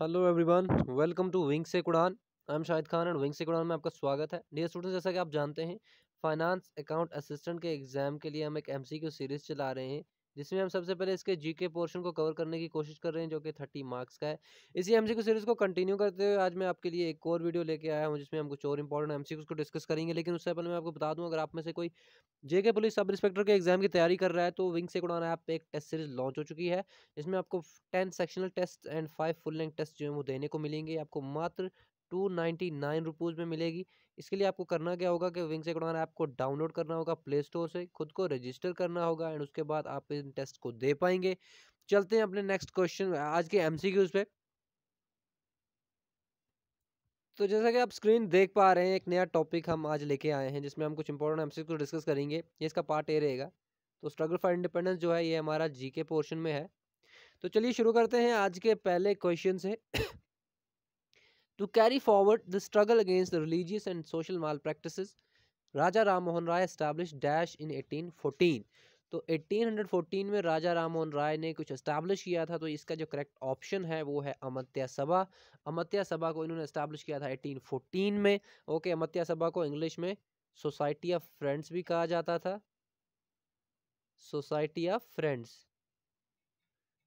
Hello everyone welcome to wing से कुड़ान I am Shahid Khan and wing से कुड़ान में आपका स्वागत है डियर स्टूडेंट्स जैसा कि आप जानते हैं फाइनेंस अकाउंट असिस्टेंट के एग्ज़ाम के लिए हम एक एमसीक्यू सीरीज़ चला रहे हैं जिसमें हम सबसे पहले इसके जीके पोर्शन को कवर करने की कोशिश कर रहे हैं जो कि थर्टी मार्क्स का है इसी एम एमसीक्यू सीरीज़ को कंटिन्यू करते हुए आज मैं आपके लिए एक और वीडियो लेके आया हूँ जिसमें हम कुछ और इंपॉर्टेंट एमसीक्यूज को डिस्कस करेंगे लेकिन उससे पहले मैं आपको बता दूँ अगर आप में से कोई जेके पुलिस सब इंस्पेक्टर के एग्जाम की तैयारी कर रहा है तो विंग से उड़ाना ऐप एक टेस्ट सीरीज लॉन्च हो चुकी है जिसमें आपको ten sectional test and five full length test जो है वो देने को मिलेंगे आपको मात्र टू नाइन्टी नाइन रुपीज़ में मिलेगी इसके लिए आपको करना क्या होगा कि विंग्स एकडॉन ऐप को डाउनलोड करना होगा प्ले स्टोर से खुद को रजिस्टर करना होगा एंड उसके बाद आप इन टेस्ट को दे पाएंगे चलते हैं अपने नेक्स्ट क्वेश्चन आज के एम पे तो जैसा कि आप स्क्रीन देख पा रहे हैं एक नया टॉपिक हम आज लेके आए हैं जिसमें हम कुछ इंपॉर्टेंट एम सी डिस्कस करेंगे ये इसका पार्ट ए रहेगा तो स्ट्रगल फॉर इंडिपेंडेंस जो है ये हमारा जी के पोर्शन में है तो चलिए शुरू करते हैं आज के पहले क्वेश्चन से To carry forward the struggle against the religious and social malpractices, Raja Ram Mohan Rai established Dash in 1814. तो 1814 में राजा राम मोहन राय ने कुछ इस्टेब्लिश किया था तो इसका जो करेक्ट ऑप्शन है वो है अमत्या सभा अमत्या सभा को इन्होंने इस्टेब्लिश किया था 1814 में ओके अमत्या सभा को इंग्लिश में सोसाइटी ऑफ फ्रेंड्स भी कहा जाता था सोसाइटी ऑफ फ्रेंड्स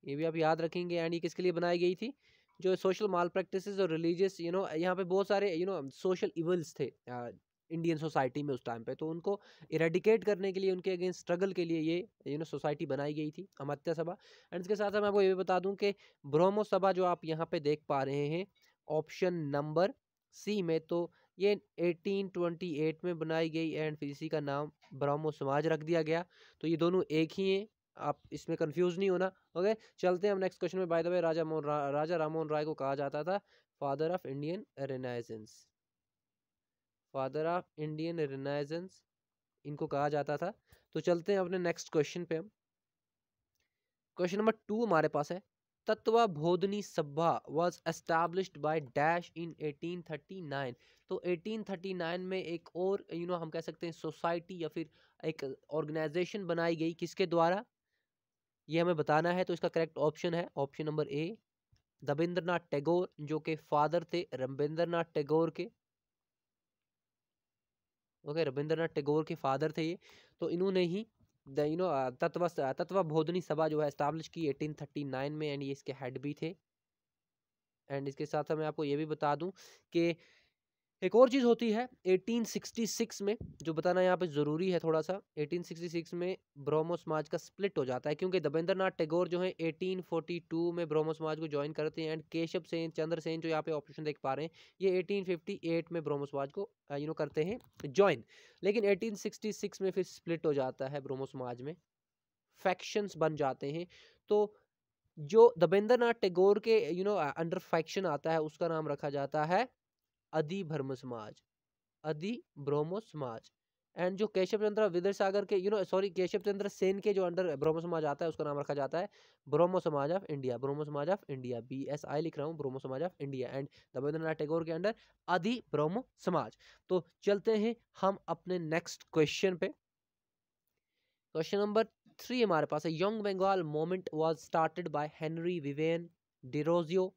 ये भी आप याद रखेंगे एंड ये किसके लिए बनाई गई थी जो सोशल माल प्रैक्टिस और रिलीजियस यू नो यहाँ पे बहुत सारे यू नो सोशल इवल्स थे इंडियन सोसाइटी में उस टाइम पे तो उनको इरेडिकेट करने के लिए उनके अगेंस्ट स्ट्रगल के लिए ये यू नो सोसाइटी बनाई गई थी अमात्या सभा एंड इसके साथ मैं आपको ये भी बता दूं कि ब्रह्मो सभा जो आप यहाँ पे देख पा रहे हैं ऑप्शन नंबर सी में तो ये 1828 में बनाई गई एंड फिर इसी का नाम ब्रह्मो समाज रख दिया गया तो ये दोनों एक ही हैं आप इसमें कन्फ्यूज़ नहीं होना ओके चलते हैं हम नेक्स्ट क्वेश्चन में by the way Raja Mohan रा, राजा राम राय को कहा जाता था father of Indian renaissance father of Indian renaissance इनको कहा जाता था तो चलते हैं अपने नेक्स्ट क्वेश्चन पे हम क्वेश्चन नंबर टू हमारे पास है Tattva Bodhini Sabha was established by dash in 1839 तो 1839 में एक और यू you नो know, हम कह सकते हैं सोसाइटी या फिर एक ऑर्गेनाइजेशन बनाई गई किसके द्वारा ये हमें बताना है तो इसका करेक्ट ऑप्शन है option number A Debendranath Tagore जो के फादर थे रविंद्रनाथ टैगोर के ओके रविंद्रनाथ टैगोर के फादर थे ये तो इन्होंने ही द यू नो तत्व तत्व बोधनी सभा जो है इस्टाब्लिश की 1839 में एंड ये इसके हेड भी थे एंड इसके साथ मैं आपको ये भी बता दूं कि एक और चीज़ होती है 1866 में जो बताना यहाँ पे ज़रूरी है थोड़ा सा 1866 में ब्रह्मो समाज का स्प्लिट हो जाता है क्योंकि दबेंद्र नाथ टैगोर जो है 1842 में ब्रह्मो समाज को ज्वाइन करते हैं एंड केशव सेन चंद्र सेन जो यहाँ पे ऑप्शन देख पा रहे हैं ये 1858 में ब्रह्मो समाज को यू नो करते हैं ज्वाइन लेकिन एटीन में फिर स्प्लिट हो जाता है ब्रह्मो समाज में फैक्शंस बन जाते हैं तो जो दबेंद्र नाथ टैगोर के यू नो अंडर फैक्शन आता है उसका नाम रखा जाता है अधि भ्रम समाज अधि ब्रह्मो समाज एंड जो केशव चंद्र विदर सागर के you know sorry Keshav Chandra Sen के जो अंडर ब्रह्म समाज आता है उसका नाम रखा जाता है ब्रह्मो Samaj of India Brahmo Samaj of India B S I लिख रहा हूँ Brahmo Samaj of India and Debendranath Tagore के अंडर अधि ब्रह्म समाज तो चलते हैं हम अपने नेक्स्ट क्वेश्चन पे क्वेश्चन नंबर थ्री हमारे पास है young Bengal movement was started by Henry Vivian Derozio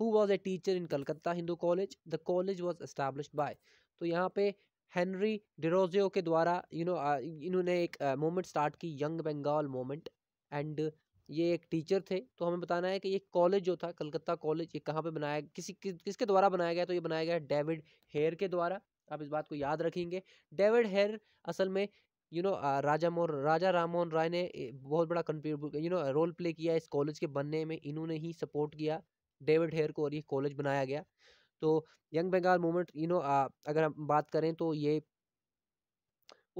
who was a teacher in Calcutta Hindu college the college was established by तो यहाँ पे हेनरी डिरोजियो के द्वारा यू नो इन्होंने एक मोमेंट स्टार्ट की यंग बंगाल मोमेंट एंड ये एक टीचर थे तो हमें बताना है कि ये कॉलेज जो था कलकत्ता कॉलेज ये कहाँ पे बनाया किसी कि, किसके द्वारा बनाया गया तो ये बनाया गया डेविड हेयर के द्वारा आप इस बात को याद रखेंगे डेविड हेयर असल में you you know know, Raja मोर राजा राममोहन राय ने बहुत बड़ा contribute you know role play किया इस कॉलेज के बनने में इन्होंने ही सपोर्ट किया डेविड हेयर को और ये कॉलेज बनाया गया तो young Bengal movement you know अगर हम बात करें तो ये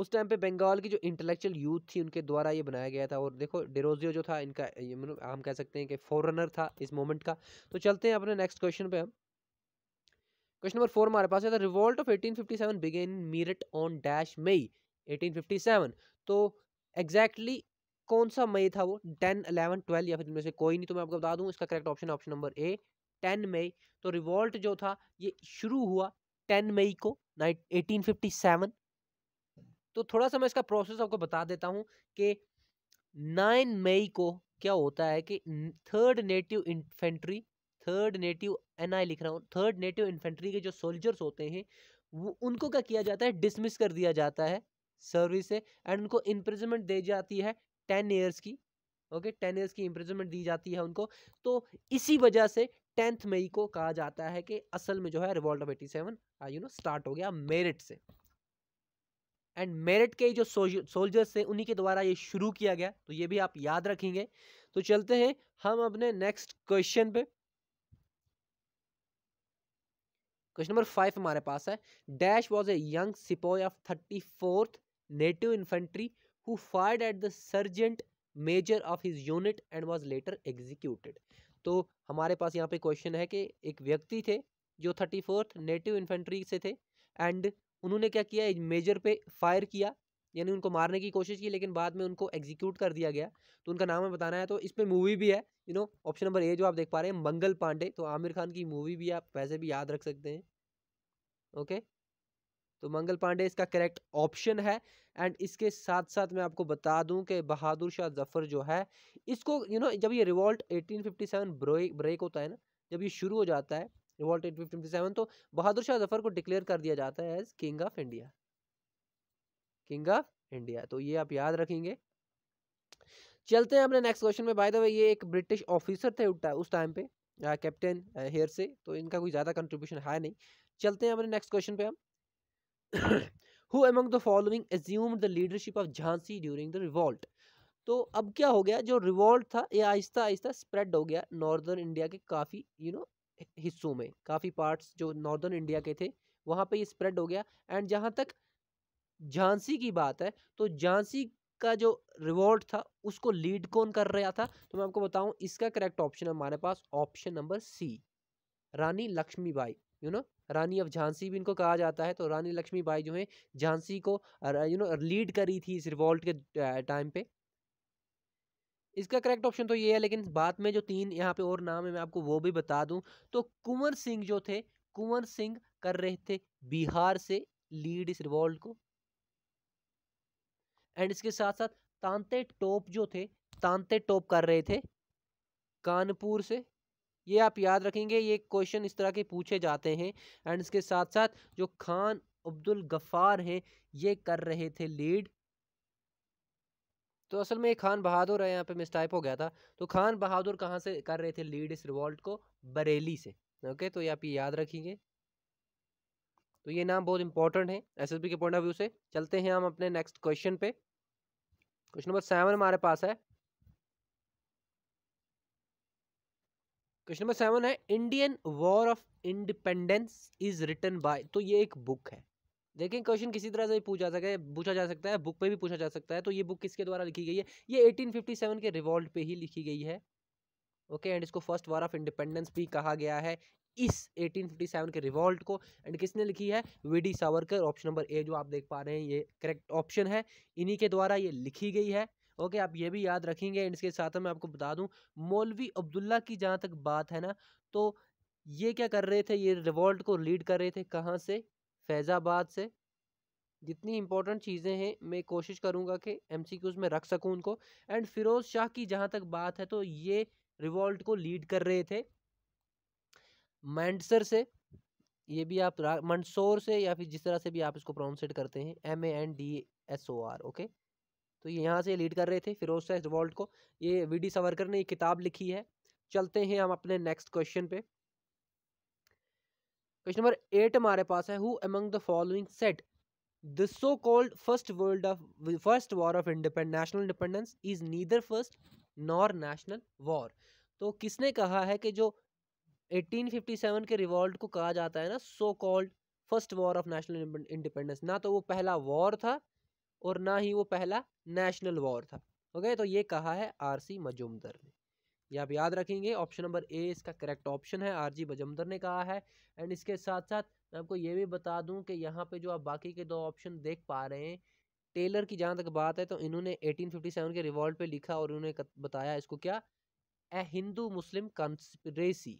उस टाइम पे बंगाल की जो इंटेलेक्चुअल यूथ थी उनके द्वारा ये बनाया गया था और देखो डेरोजियो जो था इनका मतलब हम कह सकते हैं कि फॉरनर था इस मोमेंट का तो चलते हैं अपने नेक्स्ट क्वेश्चन पे हम क्वेश्चन नंबर फोर हमारे पास है revolt of seven began Meerut on dash May eighteen fifty seven तो एग्जैक्टली कौन सा मई था वो टेन अलेवन ट्वेल्व या फिर इनमें से कोई नहीं तो मैं आपको बता दूं इसका correct option option number A ten May तो रिवॉल्ट जो था ये शुरू हुआ टेन मई को नाइट एटीन फिफ्टी सेवन तो थोड़ा सा मैं इसका प्रोसेस आपको बता देता हूँ कि नाइन मई को क्या होता है कि third native infantry third native N I लिख रहा हूँ थर्ड नेटिव इन्फेंट्री के जो सोल्जर्स होते हैं वो उनको क्या किया जाता है डिसमिस कर दिया जाता है सर्विस से एंड उनको इम्प्रिजमेंट दे जाती है टेन ईयर्स की ओके टेन ईयर्स की इम्प्रिजमेंट दी जाती है उनको तो इसी वजह से टेंथ मई को कहा जाता है कि असल में जो है revolt of eighty seven you know start हो गया मेरिट से एंड मेरिट के जो सोल्जर्स थे उन्हीं के द्वारा ये शुरू किया गया तो ये भी आप याद रखेंगे तो चलते हैं हम अपने नेक्स्ट क्वेश्चन पे क्वेश्चन नंबर फाइव हमारे पास है dash was a young sepoy of thirty fourth native infantry who fired at the sergeant major of his unit and was later executed तो हमारे पास यहाँ पे क्वेश्चन है कि एक व्यक्ति थे जो थर्टी फोर्थ नेटिव इन्फेंट्री से थे एंड उन्होंने क्या किया मेजर पे फायर किया यानी उनको मारने की कोशिश की लेकिन बाद में उनको एग्जीक्यूट कर दिया गया तो उनका नाम है बताना है तो इस पर मूवी भी है you know option number A जो आप देख पा रहे हैं मंगल पांडे तो आमिर खान की मूवी भी आप वैसे भी याद रख सकते हैं ओके तो मंगल पांडे इसका करेक्ट ऑप्शन है एंड इसके साथ साथ मैं आपको बता दूं कि बहादुर शाह जफर जो है इसको यू you नो know, जब ये रिवॉल्ट 1857 ब्रेक ब्रेक होता है ना जब ये शुरू हो जाता है रिवॉल्ट 1857 तो बहादुर शाह जफर को डिक्लेयर कर दिया जाता है as king of India king of India तो ये आप याद रखेंगे चलते हैं अपने नेक्स्ट क्वेश्चन में बाय द वे ये एक ब्रिटिश ऑफिसर थे उस टाइम पे कैप्टन uh, हेयर uh, से तो इनका कोई ज़्यादा कंट्रीब्यूशन है नहीं चलते हैं अपने नेक्स्ट क्वेश्चन पे हम who among the following assume the leadership of Jhansi during the revolt तो अब क्या हो गया जो रिवॉल्ट था ये आहिस्ता आहिस्ता स्प्रेड हो गया नॉर्दर्न इंडिया के काफ़ी यू नो हिस्सों में काफ़ी पार्ट्स जो नॉर्दर्न इंडिया के थे वहाँ पे ये स्प्रेड हो गया एंड जहाँ तक झांसी की बात है तो झांसी का जो रिवॉल्ट था उसको लीड कौन कर रहा था तो मैं आपको बताऊँ इसका करेक्ट ऑप्शन हमारे पास option number C Rani Lakshmibai you know Rani of Jhansi भी इनको कहा जाता है तो रानी लक्ष्मीबाई जो है झांसी को यू नो लीड करी थी इस रिवॉल्ट के टाइम पे इसका करेक्ट ऑप्शन तो ये है लेकिन बाद में जो तीन यहाँ पे और नाम है मैं आपको वो भी बता दूं तो कुंवर सिंह जो थे कुंवर सिंह कर रहे थे बिहार से लीड इस रिवॉल्ट को एंड इसके साथ साथ तांते टोप जो थे तांते टोप कर रहे थे कानपुर से ये आप याद रखेंगे ये क्वेश्चन इस तरह के पूछे जाते हैं एंड इसके साथ साथ जो खान अब्दुल गफ़ार हैं ये कर रहे थे लीड तो असल में ये खान बहादुर है यहाँ पे टाइप हो गया था तो खान बहादुर कहाँ से कर रहे थे लीड इस रिवॉल्ट को बरेली से ओके तो ये आप ये याद रखेंगे तो ये नाम बहुत इंपॉर्टेंट है एसएसबी के पॉइंट ऑफ व्यू से चलते हैं हम अपने नेक्स्ट क्वेश्चन पे क्वेश्चन नंबर सेवन हमारे पास है क्वेश्चन नंबर सेवन है Indian war of independence is written by तो ये एक बुक है देखें क्वेश्चन किसी तरह से पूछा सके पूछा जा सकता है बुक पे भी पूछा जा सकता है तो ये बुक किसके द्वारा लिखी गई है ये 1857 के रिवॉल्ट पे ही लिखी गई है ओके एंड इसको फर्स्ट वॉर ऑफ इंडिपेंडेंस भी कहा गया है इस 1857 के रिवॉल्ट को एंड किसने लिखी है V D Savarkar option number A जो आप देख पा रहे हैं ये करेक्ट ऑप्शन है इन्हीं के द्वारा ये लिखी गई है ओके आप ये भी याद रखेंगे एंड इसके साथ मैं आपको बता दूँ मौलवी अब्दुल्ला की जहाँ तक बात है ना तो ये क्या कर रहे थे ये रिवॉल्ट को लीड कर रहे थे कहाँ से फैज़ाबाद से जितनी इंपॉर्टेंट चीज़ें हैं मैं कोशिश करूँगा कि एम में रख सकूँ उनको एंड फिरोज़ शाह की जहाँ तक बात है तो ये रिवॉल्ट को लीड कर रहे थे मैंडसर से ये भी आप मंडसौर से या फिर जिस तरह से भी आप इसको प्रोनसेट करते हैं M A N D S O R okay तो ये यहाँ से लीड कर रहे थे फिरोज शाह रिवॉल्ट को ये वी डी सावरकर ने ये किताब लिखी है चलते हैं हम अपने नेक्स्ट क्वेश्चन पे क्वेश्चन नंबर एट हमारे पास है who among the following set the so called first world of first war of independent national independence is neither first nor national war तो किसने कहा है कि जो 1857 के रिवॉल्ट को कहा जाता है ना so called first war of national independence ना तो वो पहला वॉर था और ना ही वो पहला नेशनल वॉर था ओके तो ये कहा है आर सी मजुमदर ने ये आप याद रखेंगे ऑप्शन नंबर ए इसका करेक्ट ऑप्शन है आर जी मजुमदर ने कहा है एंड इसके साथ साथ मैं आपको ये भी बता दूं कि यहाँ पे जो आप बाकी के दो ऑप्शन देख पा रहे हैं टेलर की जहाँ तक बात है तो इन्होंने 1857 के रिवॉल्ट पे लिखा और इन्होंने बताया इसको क्या a Hindu Muslim conspiracy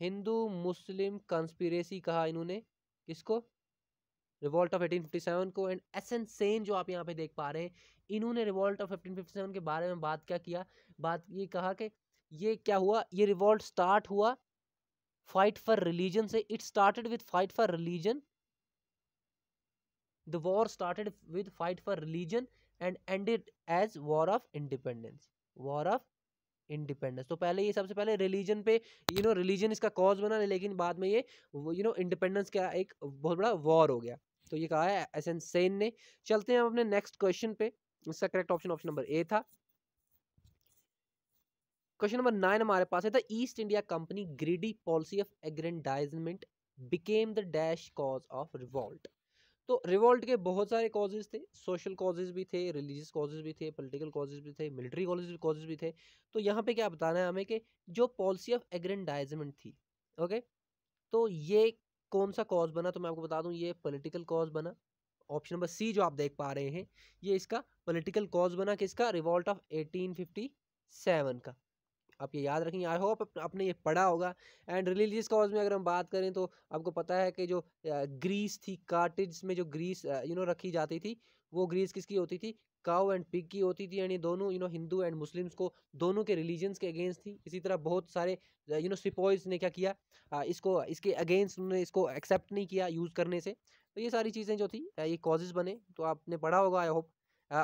Hindu Muslim conspiracy कहा इन्होंने किसको रिवॉल्ट ऑफ सेवन को एंड एन सेन जो आप यहाँ पे देख पा रहे हैं इन्होंने रिवॉल्ट ऑफ सेवन के बारे में बात क्या किया बात ये कहा कि ये क्या हुआ ये रिवॉल्ट स्टार्ट हुआ फाइट फॉर रिलीजन से it started with fight for religion the war started with fight for religion and ended as war of independence war of independence तो पहले ये सबसे पहले रिलीजन पे यू नो रिलीजन इसका cause बना लेकिन बाद में ये यू नो इंडिपेंडेंस का एक बहुत बड़ा वॉर हो गया तो ये कहा है एस एन सेन ने चलते हैं हम अपने नेक्स्ट क्वेश्चन पे इसका correct option option number A था क्वेश्चन नंबर नाइन हमारे पास है the East India Company greedy policy of aggrandisement became the dash cause of revolt तो रिवॉल्ट के बहुत सारे कॉजेज थे सोशल कॉजेज भी थे रिलीजियस कॉजेज भी थे पॉलिटिकल कॉजेज भी थे मिलिट्री कॉजेज भी थे तो यहाँ पे क्या बताना है हमें कि जो पॉलिसी ऑफ एग्रेंडाइजमेंट थी ओके तो ये कौन सा कॉज बना तो मैं आपको बता दूं ये पॉलिटिकल कॉज बना ऑप्शन नंबर सी जो आप देख पा रहे हैं ये इसका पॉलिटिकल कॉज बना किसका रिवॉल्ट ऑफ 1857 का आप ये याद रखेंगे आई होप आपने ये पढ़ा होगा एंड रिलीजियस कॉज में अगर हम बात करें तो आपको पता है कि जो ग्रीस थी कार्टिज में जो ग्रीस यू नो रखी जाती थी वो ग्रीस किसकी होती थी काओ एंड पिग की होती थी यानी दोनों you know Hindu and Muslims को दोनों के रिलीजन्स के अगेंस्ट थी इसी तरह बहुत सारे यू नो सिपॉयज ने क्या किया uh, इसको इसके अगेंस्ट उन्होंने इसको एक्सेप्ट नहीं किया यूज़ करने से तो ये सारी चीज़ें जो थी uh, ये कॉजेज बने तो आपने पढ़ा होगा आई होप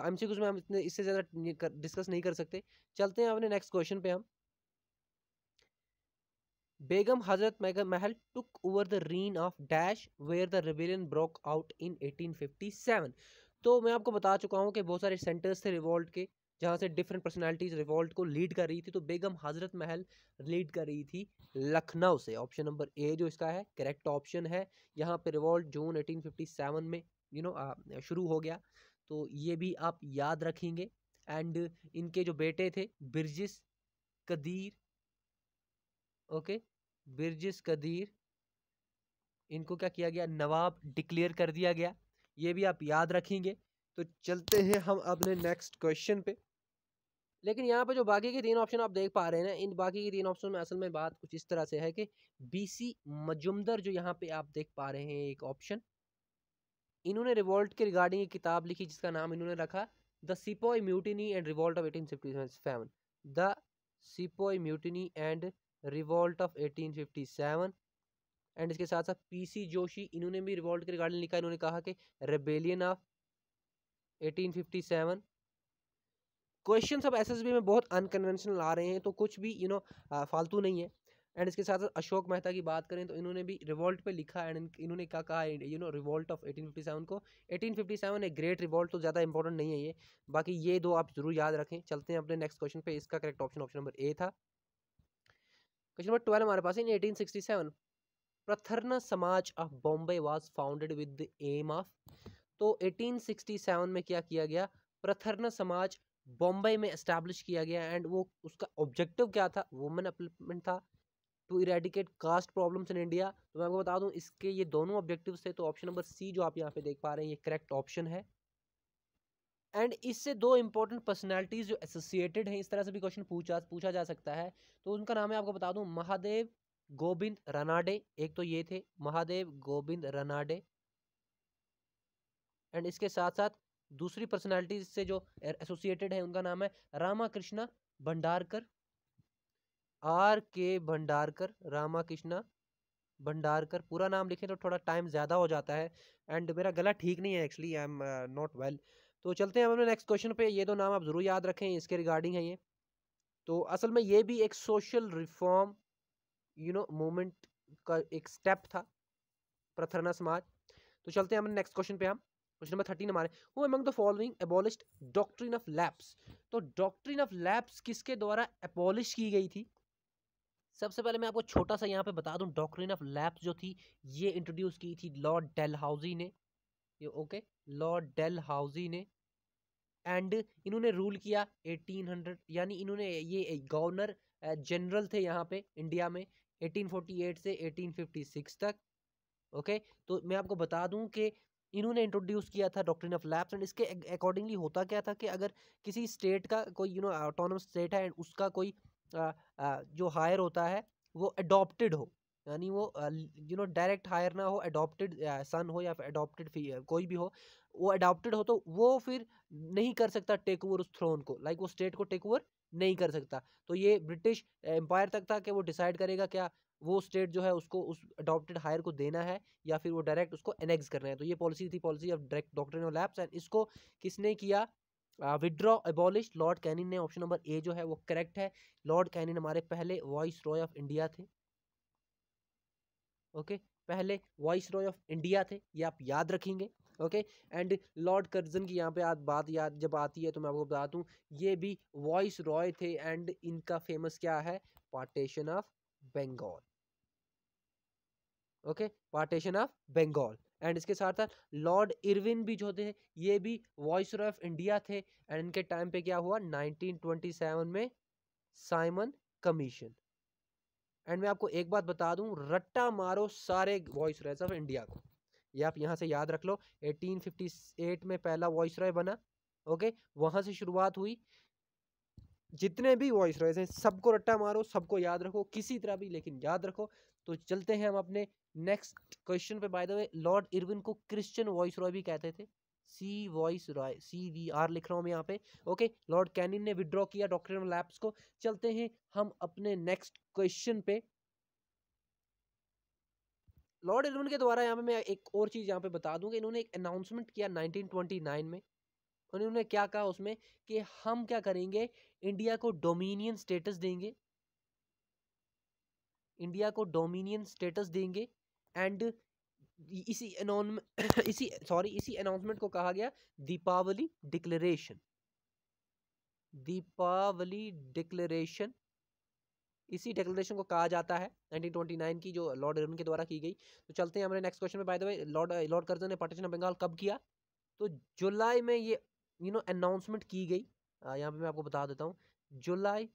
एम सी में हम इतने इससे ज़्यादा डिस्कस नहीं कर सकते चलते हैं अपने नेक्स्ट क्वेश्चन पे हम Begum Hazrat Mahal took over the reign of dash where the rebellion broke out in 1857 तो मैं आपको बता चुका हूँ कि बहुत सारे सेंटर्स थे रिवॉल्ट के जहाँ से डिफरेंट पर्सनैलिटीज़ रिवॉल्ट को लीड कर रही थी तो बेगम हज़रत महल लीड कर रही थी लखनऊ से ऑप्शन नंबर ए जो इसका है करेक्ट ऑप्शन है यहाँ पे रिवॉल्ट जून 1857 में यू नो शुरू हो गया तो ये भी आप याद रखेंगे एंड इनके जो बेटे थे बिरजिस कदीर ओके बिरजिस कदीर इनको क्या किया गया नवाब डिक्लेयर कर दिया गया ये भी आप याद रखेंगे तो चलते हैं हम अपने नेक्स्ट क्वेश्चन पे लेकिन यहाँ पे जो बाकी के तीन ऑप्शन आप देख पा रहे हैं ना इन बाकी के तीन ऑप्शन में असल में बात कुछ इस तरह से है कि बीसी मजुमदर जो यहाँ पे आप देख पा रहे हैं एक ऑप्शन इन्होंने रिवॉल्ट के रिगार्डिंग एक किताब लिखी जिसका नाम इन्होंने रखा the sepoy mutiny and revolt of eighteen fifty seven the sepoy mutiny and revolt of eighteen fifty seven and इसके साथ साथ पीसी जोशी इन्होंने भी रिवॉल्ट के रिगार्डिंग लिखा इन्होंने कहा कि रेबेलियन ऑफ 1857 क्वेश्चन सब एसएसबी में बहुत अनकन्वेंशनल आ रहे हैं तो कुछ भी यू नो फालतू नहीं है एंड इसके साथ साथ अशोक मेहता की बात करें तो इन्होंने भी रिवॉल्ट पे लिखा एंड इन्होंने क्या कहा यू नो रिवॉल्ट ऑफ 1857 को 1857 एक ग्रेट रिवॉल्ट तो ज़्यादा इंपॉर्टेंट नहीं है ये बाकी ये दो आप जरूर याद रखें चलते हैं अपने नेक्स्ट क्वेश्चन पे इसका correct option option number A था क्वेश्चन नंबर ट्वेल्व हमारे पास in eighteen sixty seven Prarthana Samaj of Bombay was founded with the aim of तो 1867 में क्या किया गया प्रथरना समाज बॉम्बे में इस्टेब्लिश किया गया एंड वो उसका ऑब्जेक्टिव क्या था वुमेन अपलिपमेंट था to eradicate caste problems in India तो मैं आपको बता दूं इसके ये दोनों ऑब्जेक्टिव थे तो ऑप्शन नंबर सी जो आप यहाँ पे देख पा रहे हैं ये करेक्ट ऑप्शन है एंड इससे दो इंपॉर्टेंट पर्सनैलिटीज़ जो एसोसिएटेड हैं इस तरह से भी क्वेश्चन पूछा पूछा जा सकता है तो उनका नाम है आपको बता दूं महादेव गोविंद रनाडे एक तो ये थे महादेव गोविंद रनाडे एंड इसके साथ साथ दूसरी पर्सनालिटीज से जो एसोसिएटेड है उनका नाम है रामाकृष्णा भंडारकर आर के भंडारकर रामाकृष्णा भंडारकर पूरा नाम लिखें तो थोड़ा टाइम ज़्यादा हो जाता है एंड मेरा गला ठीक नहीं है actually I am not well तो चलते हैं अपने नेक्स्ट क्वेश्चन पे ये दो नाम आप ज़रूर याद रखें इसके रिगार्डिंग है ये तो असल में ये भी एक social reform you know movement का एक स्टेप था प्रथरना समाज तो चलते हैं हम नेक्स्ट क्वेश्चन पे हम क्वेश्चन नंबर थर्टीन हमारे who among the following abolished doctrine of lapse तो डॉक्ट्रिन ऑफ लैब्स किसके द्वारा एबॉलिश की गई थी सबसे पहले मैं आपको छोटा सा यहाँ पे बता दूँ डॉक्ट्रिन ऑफ लैब्स जो थी ये इंट्रोड्यूस की थी लॉर्ड डेल हाउजी ने ये ओके लॉर्ड डेल हाउजी ने एंड इन्होंने रूल किया 1800 यानी इन्होंने ये गवर्नर जनरल थे यहाँ पे इंडिया में 1848 से 1856 तक ओके तो मैं आपको बता दूं कि इन्होंने इंट्रोड्यूस किया था डॉक्ट्रिन ऑफ लैप्स एंड इसके अकॉर्डिंगली होता क्या था कि अगर किसी स्टेट का कोई यू नो ऑटोनम स्टेट है एंड उसका कोई आ, आ, जो हायर होता है वो अडोप्टिड हो यानी वो यू नो डायरेक्ट हायर ना हो अडोप्टिड सन हो या फिर कोई भी हो वो अडोप्टिड हो तो वो फिर नहीं कर सकता टेक ओवर उस थ्रोन को लाइक like वो स्टेट को टेक ओवर नहीं कर सकता तो ये ब्रिटिश एम्पायर तक था कि वो डिसाइड करेगा क्या वो स्टेट जो है उसको उस अडॉप्टेड हायर को देना है या फिर वो डायरेक्ट उसको एनेक्स करना है तो ये पॉलिसी थी policy of direct doctor of lapse and इसको किसने किया विदड्रॉ एबॉलिश लॉर्ड कैनिन ने ऑप्शन नंबर ए जो है वो करेक्ट है लॉर्ड कैनिन हमारे पहले वॉइस रॉय ऑफ इंडिया थे ओके okay? पहले वॉइस रॉय ऑफ इंडिया थे ये आप याद रखेंगे ओके एंड लॉर्ड कर्जन की यहाँ पे आज बात याद जब आती है तो मैं आपको बता दूँ ये भी वॉइस रॉय थे एंड इनका फेमस क्या है partition of Bengal okay partition of Bengal and इसके साथ साथ लॉर्ड इरविन भी जो थे ये भी वॉइस रॉय ऑफ इंडिया थे एंड इनके टाइम पे क्या हुआ 1927 में साइमन कमीशन एंड मैं आपको एक बात बता दूं रट्टा मारो सारे वॉइस रॉयस ऑफ इंडिया को ये आप यहाँ से याद रख लो 1858 में पहला वॉइस रॉय बना ओके वहाँ से शुरुआत हुई जितने भी वॉइस रॉयस हैं सबको रट्टा मारो सबको याद रखो किसी तरह भी लेकिन याद रखो तो चलते हैं हम अपने नेक्स्ट क्वेश्चन पे by the way Lord Irwin को क्रिश्चियन वॉइस रॉय भी कहते थे C viceroy C V R लिख रहा हूँ मैं यहाँ पे ओके लॉर्ड कैनिन ने विड्रॉ किया डॉक्टर लैब्स को चलते हैं हम अपने नेक्स्ट क्वेश्चन पे लॉर्ड इरविन के द्वारा यहाँ पे मैं एक और चीज़ यहाँ पे बता दूँ कि इन्होंने एक अनाउंसमेंट किया 1929 में उन्होंने क्या कहा उसमें कि हम क्या करेंगे इंडिया को डोमिनियन स्टेटस देंगे इंडिया को डोमिनियन स्टेटस देंगे एंड इसी अनाउन इसी सॉरी इसी अनाउंसमेंट को कहा गया दीपावली डिक्लेरेशन दीपावली डिक्लेरेशन इसी डेक्लेशन को कहा जाता है 1929 की जो लॉर्ड इरविन के द्वारा की गई तो चलते हैं हमारे नेक्स्ट क्वेश्चन में by the way Lord Lord Curzon ने पार्टीशन ऑफ बंगाल कब किया तो जुलाई में ये यू नो अनाउंसमेंट की गई uh, यहाँ पे मैं आपको बता देता हूँ जुलाई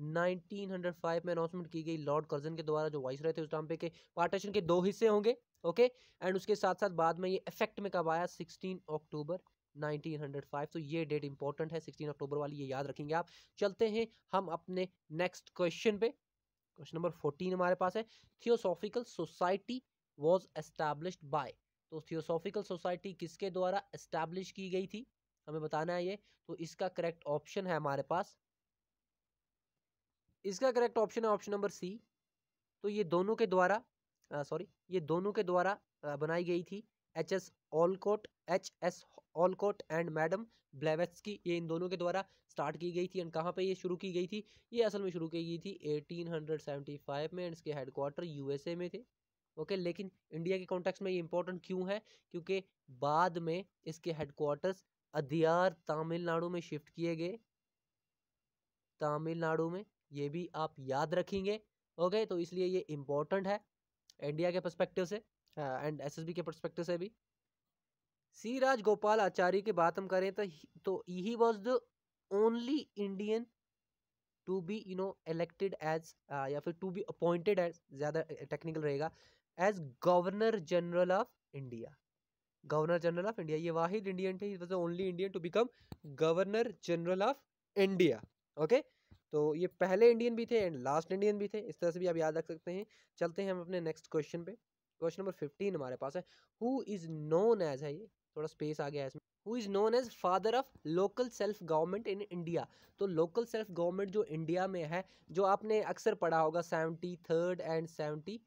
1905 में अनाउंसमेंट की गई लॉर्ड कर्जन के द्वारा जो वाइस रहे थे उस टाइम पे के पार्टीशन के दो हिस्से होंगे ओके एंड उसके साथ साथ बाद में ये इफेक्ट में कब आया सिक्सटीन अक्टूबर 1905 तो ये डेट इंपॉर्टेंट है 16 अक्टूबर वाली ये याद रखेंगे आप चलते हैं हम अपने नेक्स्ट क्वेश्चन पे क्वेश्चन नंबर 14 हमारे पास है theosophical society was established by तो थियोसॉफिकल सोसाइटी किसके द्वारा एस्टैब्लिश की गई थी हमें बताना है ये तो इसका करेक्ट ऑप्शन है हमारे पास इसका करेक्ट ऑप्शन है ऑप्शन नंबर सी तो ये दोनों के द्वारा सॉरी ये दोनों के द्वारा बनाई गई थी H S Olcott H S Olcott and madam Blavatsky ये इन दोनों के द्वारा स्टार्ट की गई थी एंड कहाँ पे ये शुरू की गई थी ये असल में शुरू की गई थी 1875 में एंड इसके हेडक्वार्टर यूएसए में थे ओके लेकिन इंडिया के कॉन्टेक्स्ट में ये इंपॉर्टेंट क्यों है क्योंकि बाद में इसके हेडक्वार्टर्स अदियार तमिलनाडु में शिफ्ट किए गए तमिलनाडु में ये भी आप याद रखेंगे ओके तो इसलिए ये इम्पोर्टेंट है इंडिया के परस्पेक्टिव से एंड हाँ, एस के परस्पेक्टिव से भी सी राजगोपाल आचार्य की बात हम करें तो तो he was the only Indian to be you know elected as या फिर टू बी अपॉइंटेड एज ज़्यादा टेक्निकल रहेगा as governor general of India governor general of India ये वाहिद इंडियन थे was the only Indian to become governor general of India okay तो ये पहले इंडियन भी थे एंड लास्ट इंडियन भी थे इस तरह से भी आप याद रख सकते हैं चलते हैं हम अपने नेक्स्ट क्वेश्चन पे क्वेश्चन नंबर फिफ्टीन हमारे पास है हु इज़ नोन एज है ये थोड़ा स्पेस आ गया है इसमें who is known as father of local self government in India तो लोकल सेल्फ गवर्नमेंट जो इंडिया में है जो आपने अक्सर पढ़ा होगा seventy third and seventy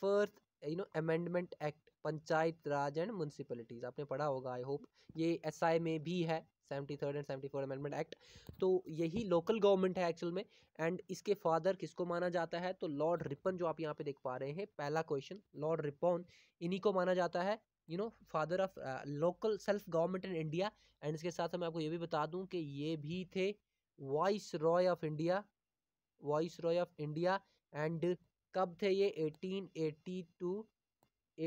fourth you know amendment act panchayat raj and municipalities आपने पढ़ा होगा आई होप ये एस SI में भी है seventy third and seventy four amendment act तो यही लोकल गवर्नमेंट है एक्चुअल में एंड इसके फादर किसको माना जाता है तो लॉर्ड रिपन जो आप यहाँ पे देख पा रहे हैं पहला क्वेश्चन लॉर्ड रिपोन इन्हीं को माना जाता है you know father of local self government in India and इसके साथ मैं आपको ये भी बता दूं कि ये भी थे viceroy of India viceroy of India and कब थे ये 1882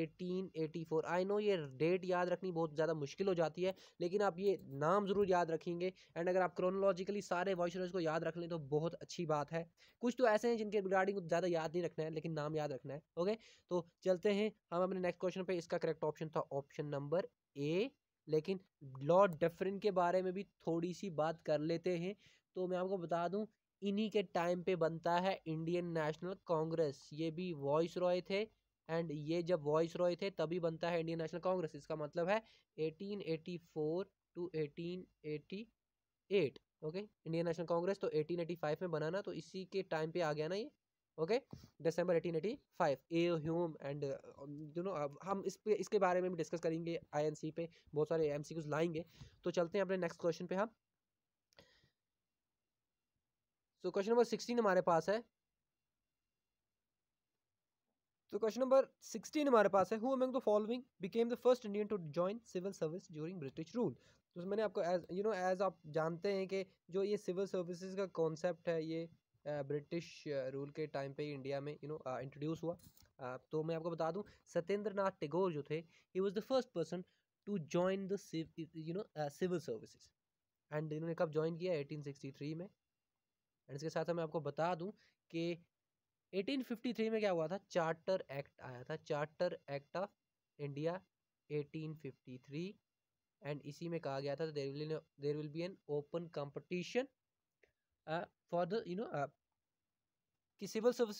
1884 आई नो ये डेट याद रखनी बहुत ज़्यादा मुश्किल हो जाती है लेकिन आप ये नाम ज़रूर याद रखेंगे एंड अगर आप क्रोनोलॉजिकली सारे वॉइस को याद रख लें तो बहुत अच्छी बात है कुछ तो ऐसे हैं जिनके रिगार्डिंग ज़्यादा याद नहीं रखना है लेकिन नाम याद रखना है ओके तो चलते हैं हम अपने नेक्स्ट क्वेश्चन पर इसका करेक्ट ऑप्शन था ऑप्शन नंबर ए लेकिन लॉर्ड डेफरिन के बारे में भी थोड़ी सी बात कर लेते हैं तो मैं आपको बता दूं इन्हीं के टाइम पे बनता है इंडियन नेशनल कांग्रेस ये भी वॉइस रॉय थे एंड ये जब वॉइस रॉय थे तभी बनता है इंडियन नेशनल कांग्रेस इसका मतलब है 1884 to eighteen eighty eight okay Indian National Congress तो 1885 में बना ना तो इसी के टाइम पे आ गया ना ये ओके दिसंबर 1885 A Hume and you know हम इस पे इसके बारे में भी डिस्कस करेंगे आईएनसी पे बहुत सारे एमसीक्यूज लाएंगे तो चलते हैं अपने नेक्स्ट क्वेश्चन पे हम सो क्वेश्चन नंबर सिक्सटीन हमारे पास है तो क्वेश्चन नंबर सिक्सटीन हमारे पास है who among the following became the first Indian to join civil service during British rule तो मैंने आपको एज यू नो एज आप जानते हैं कि जो ये सिविल सर्विसेज का कॉन्सेप्ट है ये ब्रिटिश रूल के टाइम पे इंडिया में यू नो इंट्रोड्यूस हुआ uh, तो मैं आपको बता दूं सत्येंद्र नाथ टैगोर जो थे he was the first person to join the you know civil services and इन्होंने कब ज्वाइन किया थ्री में एंड इसके साथ मैं आपको बता दूँ कि 1853 में क्या हुआ था चार्टर एक्ट आया था charter act of India 1853 and इसी में कहा गया था there will there will be an open competition for the you know कि सिविल सर्विस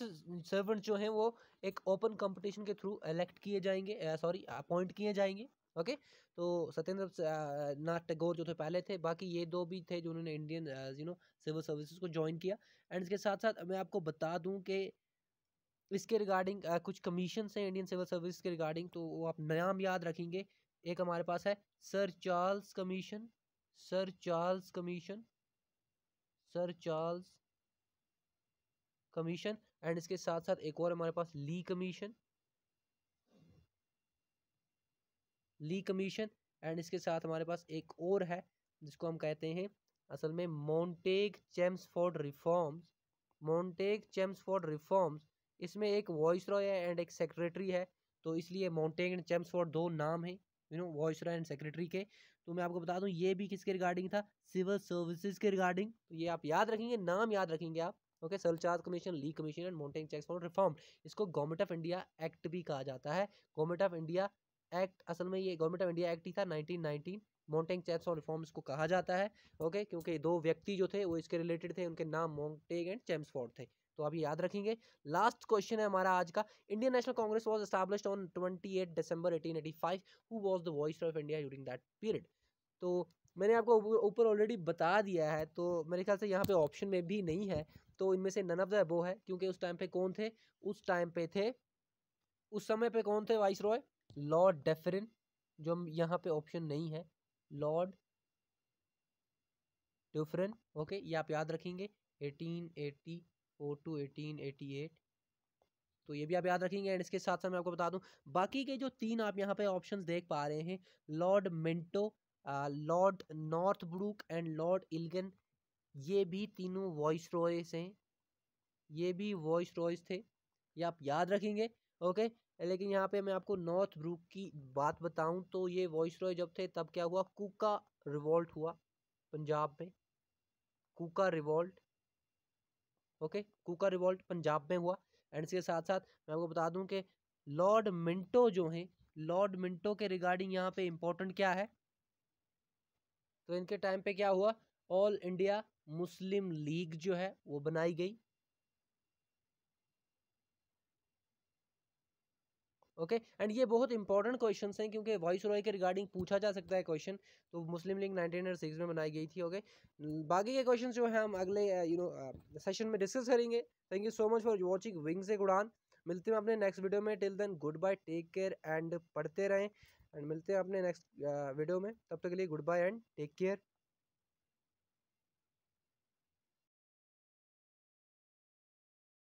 सर्वेंट जो हैं वो एक ओपन कंपटीशन के थ्रू इलेक्ट किए जाएंगे सॉरी uh, अपॉइंट किए जाएंगे ओके तो सत्येंद्र uh, नाथ टैगोर जो थे पहले थे बाकी ये दो भी थे जो उन्होंने Indian you know civil services को ज्वाइन किया एंड इसके साथ साथ मैं आपको बता दूं कि इसके रिगार्डिंग कुछ कमीशन हैं इंडियन सिविल सर्विस के रिगार्डिंग तो वो आप नाम याद रखेंगे एक हमारे पास है Sir Charles commission Sir Charles commission Sir Charles commission and इसके साथ साथ एक और हमारे पास Lee commission Lee commission and इसके साथ हमारे पास एक और है जिसको हम कहते हैं असल में Montagu Chelmsford reforms Montagu Chelmsford reforms इसमें एक वॉइस रॉय है एंड एक सेक्रेटरी है तो इसलिए माउंटेन एंड चैम्सफोर्ड दो नाम हैं you know viceroy and secretary के तो मैं आपको बता दूँ ये भी किसके रिगार्डिंग था सिविल सर्विसेज के रिगार्डिंग तो ये आप याद रखेंगे नाम याद रखेंगे आप okay charge commission Lee commission and Montagu चेक फॉर रिफॉर्म इसको गवर्नमेंट ऑफ इंडिया एक्ट भी कहा जाता है गवर्नमेंट ऑफ इंडिया एक्ट असल में ये गवर्नमेंट ऑफ इंडिया एक्ट ही था नाइनटीन माउंटेन चैप्स और रिफॉर्म इसको कहा जाता है ओके क्योंकि दो व्यक्ति जो थे वो इसके रिलेटेड थे उनके नाम माउंटेन एंड चैम्सफोर्ड थे तो आप याद रखेंगे लास्ट क्वेश्चन है हमारा आज का Indian National Congress was established on twenty eight December eighteen eighty five who was the viceroy of India during that period तो मैंने आपको ऊपर ऑलरेडी बता दिया है तो मेरे ख्याल से यहाँ पे ऑप्शन में भी नहीं है तो इनमें से नन ऑफ द वो है क्योंकि उस टाइम पे कौन थे उस टाइम पे थे उस समय पे कौन थे वाइस रॉय लॉर्ड डेफरिन जो हम यहाँ पे ऑप्शन नहीं है लॉर्ड डिफरन ओके ये आप याद रखेंगे eighteen eighty four to eighteen eighty eight तो ये भी आप याद रखेंगे एंड इसके साथ साथ मैं आपको बता दूं बाकी के जो तीन आप यहाँ पे ऑप्शंस देख पा रहे हैं Lord Minto Lord North and Lord Elgin ये भी तीनों वॉइस रॉयस हैं ये भी वॉइस रॉयस थे ये आप याद रखेंगे ओके लेकिन यहाँ पे मैं आपको नॉर्थ ब्रूक की बात बताऊँ तो ये वॉइस रॉय जब थे तब क्या हुआ कुका रिवॉल्ट हुआ पंजाब में Kuka revolt okay Kuka revolt Punjab में हुआ एंड इसके साथ साथ मैं आपको बता दूं कि लॉर्ड मिंटो जो हैं लॉर्ड मिंटो के रिगार्डिंग यहाँ पे इम्पोर्टेंट क्या है तो इनके टाइम पे क्या हुआ ऑल इंडिया मुस्लिम लीग जो है वो बनाई गई ओके एंड ये बहुत इंपॉर्टेंट क्वेश्चन हैं क्योंकि वॉइस रॉय के रिगार्डिंग पूछा जा सकता है क्वेश्चन तो मुस्लिम लीग नाइनटीन में बनाई गई थी ओके बाकी के क्वेश्चन जो है हम अगले यू नो सेशन में डिस्कस करेंगे thank you so much for watching wings ए उड़ान मिलते हैं अपने नेक्स्ट वीडियो में till then good bye take care and पढ़ते रहें एंड मिलते हैं अपने नेक्स्ट वीडियो में तब तक के लिए good bye and take care